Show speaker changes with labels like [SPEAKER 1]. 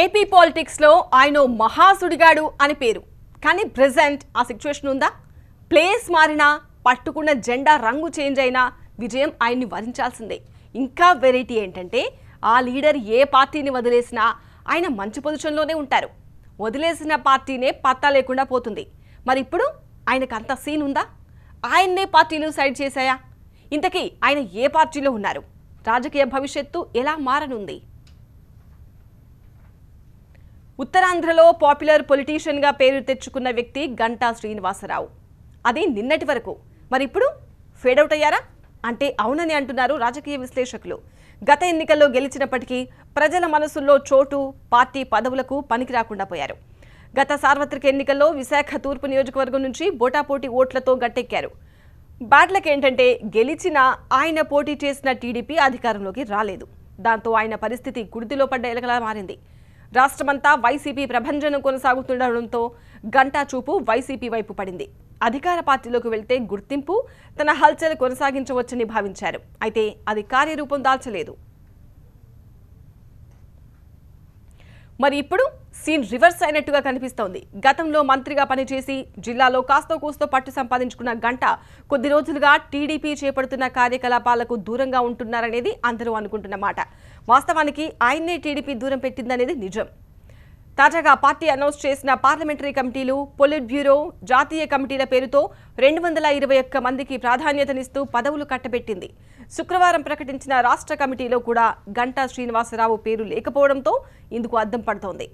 [SPEAKER 1] AP పాలిటిక్స్లో ఆయన మహాసుడిగాడు అని పేరు కానీ ప్రజెంట్ ఆ సిచ్యువేషన్ ఉందా ప్లేస్ మారినా పట్టుకున్న జెండా రంగు చేంజ్ అయినా విజయం ఆయన్ని వరించాల్సిందే ఇంకా వెరైటీ ఏంటంటే ఆ లీడర్ ఏ పార్టీని వదిలేసినా ఆయన మంచి పొజిషన్లోనే ఉంటారు వదిలేసిన పార్టీనే పత్తా లేకుండా పోతుంది మరి ఇప్పుడు ఆయనకు అంత సీన్ ఉందా ఆయన్నే పార్టీలు సైడ్ చేశాయా ఇంతకీ ఆయన ఏ పార్టీలో ఉన్నారు రాజకీయ భవిష్యత్తు ఎలా మారనుంది ఉత్తరాంధ్రలో పాపులర్ పొలిటీషియన్గా పేరు తెచ్చుకున్న వ్యక్తి గంటా శ్రీనివాసరావు అది నిన్నటి వరకు మరి ఇప్పుడు ఫేడౌట్ అయ్యారా అంటే అవునని అంటున్నారు రాజకీయ విశ్లేషకులు గత ఎన్నికల్లో గెలిచినప్పటికీ ప్రజల మనసుల్లో చోటు పార్టీ పదవులకు పనికి రాకుండా పోయారు గత సార్వత్రిక ఎన్నికల్లో విశాఖ తూర్పు నియోజకవర్గం నుంచి బోటాపోటీ ఓట్లతో గట్టెక్కారు బ్యాట్లకు ఏంటంటే గెలిచిన ఆయన పోటీ చేసిన టీడీపీ అధికారంలోకి రాలేదు దాంతో ఆయన పరిస్థితి గుడిదిలో పడ్డ ఎలకలా మారింది రాష్ట్రమంతా వైసీపీ ప్రభంజనం కొనసాగుతుండడంతో గంటా చూపు వైసీపీ వైపు పడింది అధికార పార్టీలోకి వెళ్తే గుర్తింపు తన హల్చల్ కొనసాగించవచ్చని భావించారు అయితే అది కార్యరూపం దాల్చలేదు మరి ఇప్పుడు సీన్ రివర్స్ అయినట్టుగా కనిపిస్తోంది గతంలో మంత్రిగా పనిచేసి జిల్లాలో కాస్తో కూస్తో పట్టు సంపాదించుకున్న గంట కొద్ది రోజులుగా టీడీపీ చేపడుతున్న కార్యకలాపాలకు దూరంగా ఉంటున్నారనేది అందరూ అనుకుంటున్న మాట వాస్తవానికి ఆయన్నే టీడీపీ దూరం పెట్టిందనేది నిజం తాజాగా పార్టీ అనౌన్స్ చేసిన పార్లమెంటరీ కమిటీలు పొలిట్ బ్యూరో జాతీయ కమిటీల పేరుతో రెండు వందల ఇరవై ఒక్క మందికి ప్రాధాన్యతనిస్తూ పదవులు కట్టబెట్టింది శుక్రవారం ప్రకటించిన రాష్ట్ర కమిటీలో కూడా గంటా శ్రీనివాసరావు పేరు లేకపోవడంతో ఇందుకు అద్దం పడుతోంది